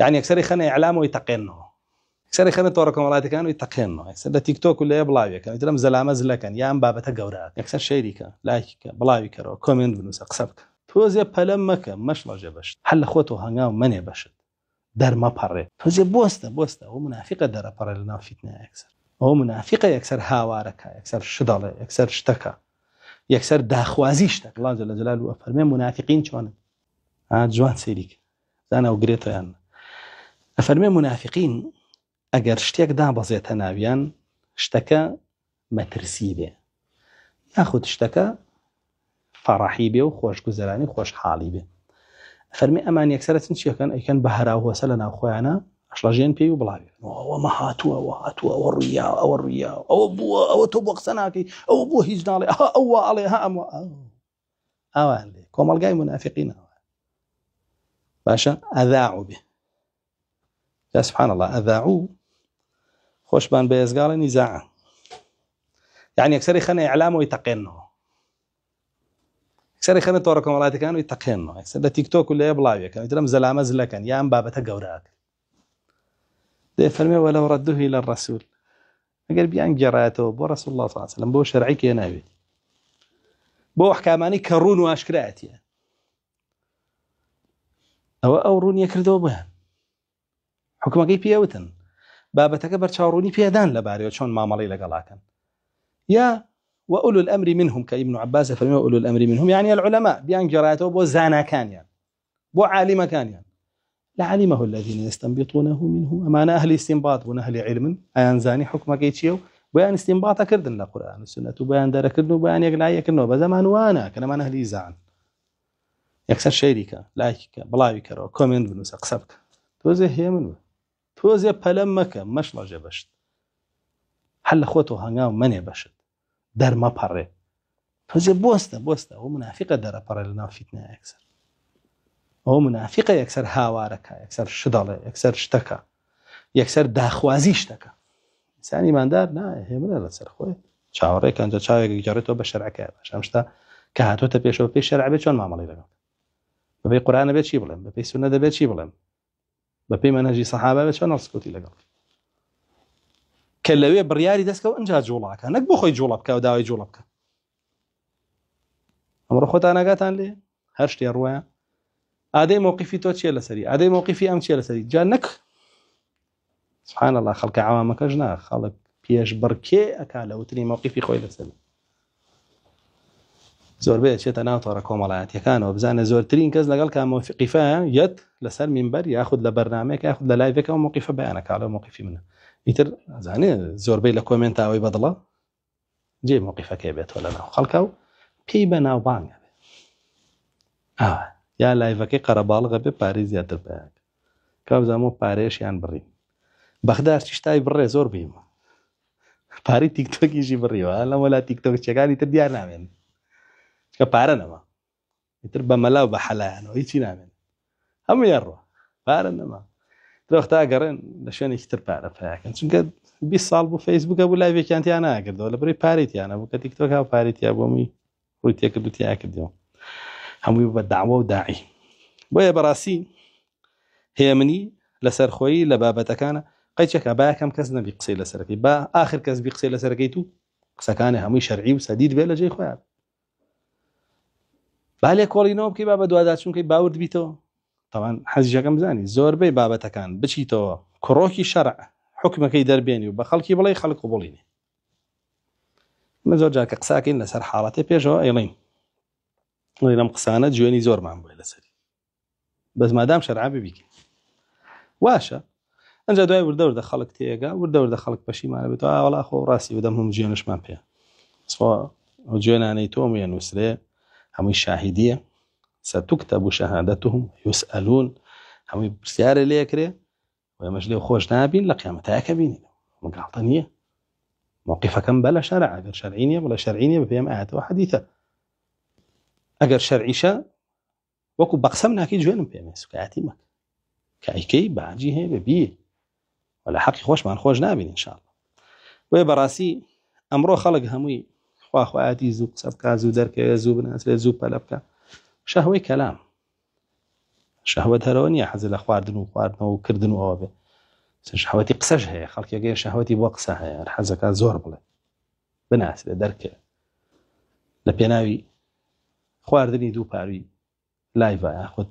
يعني اكثر خنا اعلامه يتقنه اكثر خنا تورك مراتي كانوا يتقنه اكثر تيك توك ولا بلاوي كان يتلم زلا كان يا ام بابته غورا اكثر شيء شيريكا لايكك بلاوي كرو كومنت بنوس قسبك توزي بلم مكه مش لجه بش حل خوتو هنا من بش در ما پره توزي بوسته بوسته هو منافقه در پره لنا فتنه اكثر هو منافقه اكثر هاوارك اكثر شداله اكثر شتكه یەکسەر داخوازیشتە لازە لە جلال و ئەفەرمێ منافقین چۆنن جوان سێریک زانە و گرێتەیان ئەفەرمێ منافقین ئەگەر شتێک دابەزێتە ناویان شتكا مەترسی بێ شتكا شتەکە فەڕاحی بێ وخوش خۆشگوزەرانی خۆشحاڵی بێ فەرمی ئەمان یەکسرە چن چیەکەن ئەیکەن كان بهرا هو سلنا اخوانا پێی و بڵاوێنەوە مە هاتووەوە هاتووە ئەوە ڕویا ئەوە ڕویا ئەوە بووە ئەوە تۆ بۆ قسە ناکەی ئەوە بۆ هیچ ناڵێ ئەوە عليه ها ئەمە ئەوان لێ جاي منافقين باشا ئەذاع به يا سبحان الله اذاعوه خۆشمان بە ێزگاڵی يعني أكثر یەکسری إعلامه ئەعلامەوەی أكثر سەری خەنە تۆڕە کۆمەڵاتەکان يتقنه تەقێنەوە سەر لە تیکتۆک و لەیە بڵاوەکەن درم زەلامە زلەکەن يا بابەتە گەوراکە دێ فەرمێوە لەو ڕەدوهی لە ڕسوول ئەگەر بیان گێڕایەتەوە بۆ ڕسول الله فاس لەم بۆ شەرعیکێ ناوێت بۆ وحکامانی کە ڕوون و ئاشکرایەتە ئەوە أو ڕوونیە کردەوە بەیان حکومەکەی پێوتن بابەتەکە بەرچاوڕوونی پێدان وشون چۆن مامەڵی لەگەڵاکەن یا وأولو الأمر منهم كابن عباس فرمي وأولو الأمر منهم يعني العلماء بيان جرايته بو زانا كان يعني بو عالم كان يعني لعلمه الذين يستنبطونه منه أما أهل استنباط أهل علم أيان زاني حكم كيتشيو بيان استنباط كردن لقرآن السنة بيان دار كردن بيان يقلعي كردن بزمان وانا كان ما أهل زان يكسر شيريكا لايكا بلايكا كومنت بنوسا قصبك توزي هي منو تۆزێ پەلەم مەکە مەشڵەژێ بەشت هەل لە خۆ تۆ هەنگاو منێ بەشت دەرمەپەڕێ تۆزێ بستە بستە ئەو منافقە دەرەپەڕێ لە ناوفیتنە یەکسەر ئەو منافقە یەکسەر هاوارەکە یەکسەر شدەڵێ یەکسەر شتەکە یەکسەر داخوازی شتەکە ئسان ئماندار ناهێمنە لەسەر خۆی چاوەڕێک ئەنج چاوێکی جارێتەوە بە شەرعەکە باش ئەم شتا کە هاتۆتە پێشەوە پێش شەرعبێ چۆن مامەڵی دەگەڵ بەبێ قورانە بێت چی بڵێم بەپی سونە دەبێت چی بڵێم بەپەیمان هەژی سەحابە بە چۆن ڕسکوتی لەگەڵ کە لەوێ بڕیاری دەستکەوت ئەجا جوڵاکە نەک بۆ خۆی جولا بکه و داوای جوڵە بکە ئەمڕۆ خۆتان نگاتان لێ هەر شتێ ڕوایە ئادەی موقفی تو چیه لسری ئادەی موقفی ام چیه لسری جا نک سبحان الله خلق عوامەکەش نا خەڵک پێش بڕکێ ئەکا لە وتنی موقفی خوی لسری زۆربەیە چێتە ناوتۆڕە کۆمەڵایەتەکانەوە بزانە زۆرترین کەس لەگەڵ کامۆفقیفە یەت لەسەر میمبەر یاخود لە بەرنمێک یاخود لە لایەکە و مقیفە بەیانە کاڵە مقیفی منە ئیتر زانێ زۆربەی لە کۆمنتاوی بەدڵە جێ مقیفەکەی بێتەوە لە ناو خەڵکە و پێی بە ناوبانگە بێ یا لایڤەکەی قەرەباڵغە بێ پارێ زیاتر بەیان کابزانەوە پارێشیان بڕین بەخدار شتای بڕێ زۆر بیمە پارەی تیکتۆکیژی بڕیوە لە وەلا تیکتۆک چەکانی تر دیار نامێن paranama itirba malaw bahalayano itiname ham yarro paranama وقتها قرن لشان يكتر بارا فاكن شن قد بيصال بو فيسبوك ابو لايف كانت انا اقدر ولا بري باريتي انا بو تيك توك ها باريتي ابو مي قلت ياك دوت ياك ديو هم يبقى دعوه وداعي ويا براسي هي مني لسر خوي لبابة كان قيتشك ابا كم كزنا بيقسي لسركي با اخر كز بيقسي لسركيتو قسكانه همي شرعي وسديد بلا جاي خويا بالێ کۆڵینەوە بکەی با بە دووادا چونکەی باورد بیتەوە تاوان حەزیەکەم بزانی زۆربەی بابەتەکان بچیتەوە کڕۆکی شەرع حکمەکەی دەربێنی و بە خەڵکی بڵێ خەڵک و بڵینێ من زۆر جاکە قساکەین لەسەر حاڵەتێ پێشەوە ئەڵین لەم قسانە جوێنی زۆرمان بووە لەسەری بەس مادام شەرعابی بیکە واشە ئەجا دوای وردەوردە خەڵک تێگا وردەوردە خەڵک پەشیمانە بێت وڵا خۆ ڕاستی بدەم هەم جوێنشمان پێ جوێنانەی تۆم یە نووسێ هم الشاهدية ستكتب شهادتهم يسألون هم بسيارة ليه كريه ويمش ليه خوش نابين لقيامتها كبيني مقاطنية موقفة كم بلا شرع أقر شرعينية بلا شرعينية بفيام آيات وحديثة أجر شرعيشة وكو بقسمنا كي جوانم بيام سكاتي كأي كي باجي هي ببيه ولا حقي خوش ما نخوش نابين إن شاء الله ويبراسي أمرو خلق هموي خواخواەتی زوو قسە بکە زوو دەرکەوێت زوو بناسرێت زوو پەلە بکە شەهوەی کەلام شەهوەت هەرەوە نیە حەز لە خواردن و خواردنەوە و کردن و ئەوە بێ شەهوەتی قسەش هەیە خەڵکیگەی شەهوەتی بۆ قسە هەیە حەزەکە زۆر بڵێ بناسرێت دەرکێ لە پێناوی خواردنی دوو پاروی لایڤە یاخود